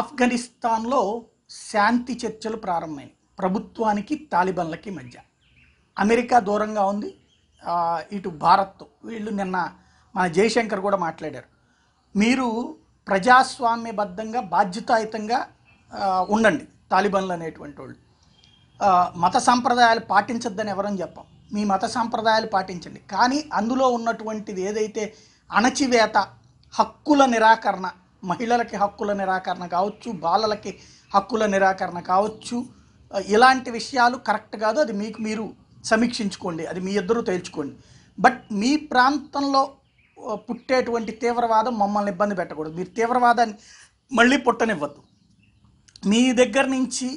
ఆఫ్ఘనిస్తాన్లో శాంతి చర్చలు ప్రారంభమైనవి ప్రభుత్వానికి తాలిబన్లకి మధ్య అమెరికా దూరంగా ఉంది ఇటు భారత్ వీళ్ళు నిన్న మన జయశంకర్ కూడా మాట్లాడారు మీరు ప్రజాస్వామ్యబద్ధంగా బాధ్యతాయుతంగా ఉండండి తాలిబన్లు అనేటువంటి వాళ్ళు మత సాంప్రదాయాలు పాటించద్దని ఎవరని చెప్పాం మీ మత సాంప్రదాయాలు పాటించండి కానీ అందులో ఉన్నటువంటిది ఏదైతే అణచివేత హక్కుల నిరాకరణ మహిళలకి హక్కుల నిరాకరణ కావచ్చు బాలలకి హక్కుల నిరాకరణ కావచ్చు ఇలాంటి విషయాలు కరెక్ట్ కాదు అది మీకు మీరు సమీక్షించుకోండి అది మీ ఇద్దరు తేల్చుకోండి బట్ మీ ప్రాంతంలో పుట్టేటువంటి తీవ్రవాదం మమ్మల్ని ఇబ్బంది పెట్టకూడదు మీరు తీవ్రవాదాన్ని మళ్ళీ పుట్టనివ్వద్దు మీ దగ్గర నుంచి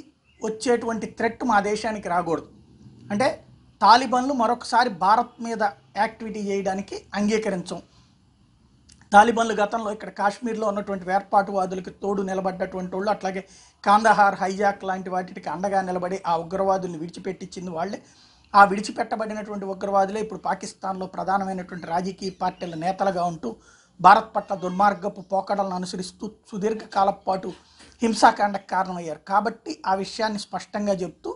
వచ్చేటువంటి థ్రెట్ మా దేశానికి రాకూడదు అంటే తాలిబన్లు మరొకసారి భారత్ మీద యాక్టివిటీ చేయడానికి అంగీకరించం తాలిబాన్లు గతంలో ఇక్కడ కాశ్మీర్లో ఉన్నటువంటి వేర్పాటువాదులకు తోడు నిలబడ్డటువంటి వాళ్ళు అట్లాగే కాందహార్ హైజాక్ లాంటి వాటికి అండగా నిలబడి ఆ ఉగ్రవాదుల్ని విడిచిపెట్టించింది వాళ్ళే ఆ విడిచిపెట్టబడినటువంటి ఉగ్రవాదులే ఇప్పుడు పాకిస్తాన్లో ప్రధానమైనటువంటి రాజకీయ పార్టీల నేతలుగా ఉంటూ భారత్ పట్ల దుర్మార్గపు పోకడలను అనుసరిస్తూ సుదీర్ఘకాలం పాటు హింసాకాండకు కారణమయ్యారు కాబట్టి ఆ విషయాన్ని స్పష్టంగా చెప్తూ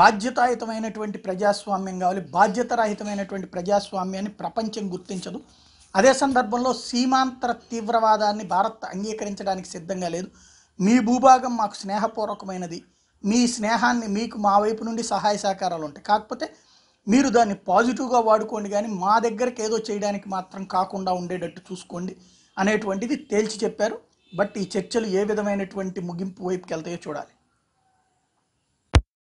బాధ్యతాయుతమైనటువంటి ప్రజాస్వామ్యం కావాలి బాధ్యతరహితమైనటువంటి ప్రజాస్వామ్యాన్ని ప్రపంచం గుర్తించదు అదే సందర్భంలో సీమాంతర తీవ్రవాదాన్ని భారత్ అంగీకరించడానికి సిద్ధంగా లేదు మీ భూభాగం మాకు స్నేహపూర్వకమైనది మీ స్నేహాన్ని మీకు మా వైపు నుండి సహాయ సహకారాలు ఉంటాయి కాకపోతే మీరు దాన్ని పాజిటివ్గా వాడుకోండి కానీ మా దగ్గరికి ఏదో చేయడానికి మాత్రం కాకుండా ఉండేటట్టు చూసుకోండి అనేటువంటిది తేల్చి చెప్పారు బట్ ఈ చర్చలు ఏ విధమైనటువంటి ముగింపు వైపుకి వెళ్తాయో చూడాలి